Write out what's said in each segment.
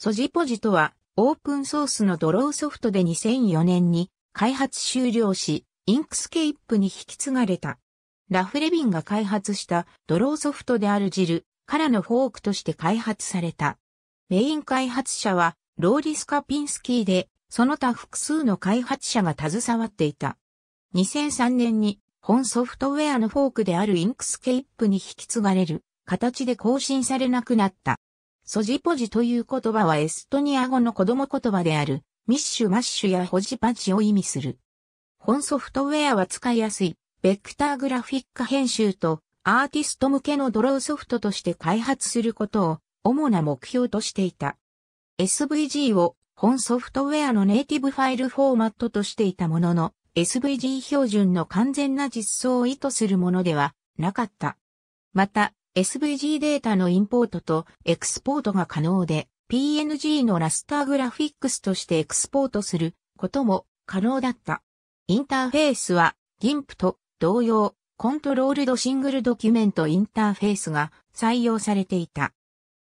ソジポジとは、オープンソースのドローソフトで2004年に開発終了し、インクスケイップに引き継がれた。ラフレビンが開発したドローソフトであるジルからのフォークとして開発された。メイン開発者はローリスカピンスキーで、その他複数の開発者が携わっていた。2003年に本ソフトウェアのフォークであるインクスケイップに引き継がれる形で更新されなくなった。ソジポジという言葉はエストニア語の子供言葉である、ミッシュマッシュやホジパジを意味する。本ソフトウェアは使いやすい、ベクターグラフィック編集とアーティスト向けのドローソフトとして開発することを主な目標としていた。SVG を本ソフトウェアのネイティブファイルフォーマットとしていたものの、SVG 標準の完全な実装を意図するものではなかった。また、SVG データのインポートとエクスポートが可能で、PNG のラスターグラフィックスとしてエクスポートすることも可能だった。インターフェースは GIMP と同様、コントロールドシングルドキュメントインターフェースが採用されていた。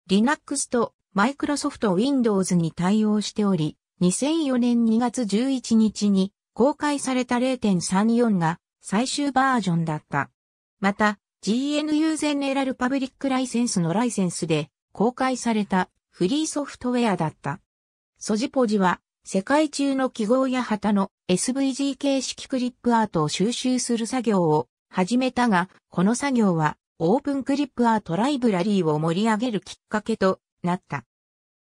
Linux と Microsoft Windows に対応しており、2004年2月11日に公開された0.34が最終バージョンだった。また、GNU ゼネラルパブリックライセンスのライセンスで公開されたフリーソフトウェアだった。ソジポジは世界中の記号や旗の SVG 形式クリップアートを収集する作業を始めたが、この作業はオープンクリップアートライブラリーを盛り上げるきっかけとなった。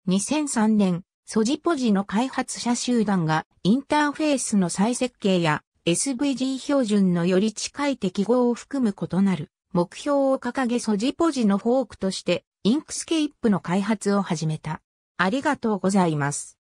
2003年、ソジポジの開発者集団がインターフェースの再設計や SVG 標準のより近い適合を含む異なる目標を掲げソジポジのフォークとして、インクスケープの開発を始めた。ありがとうございます。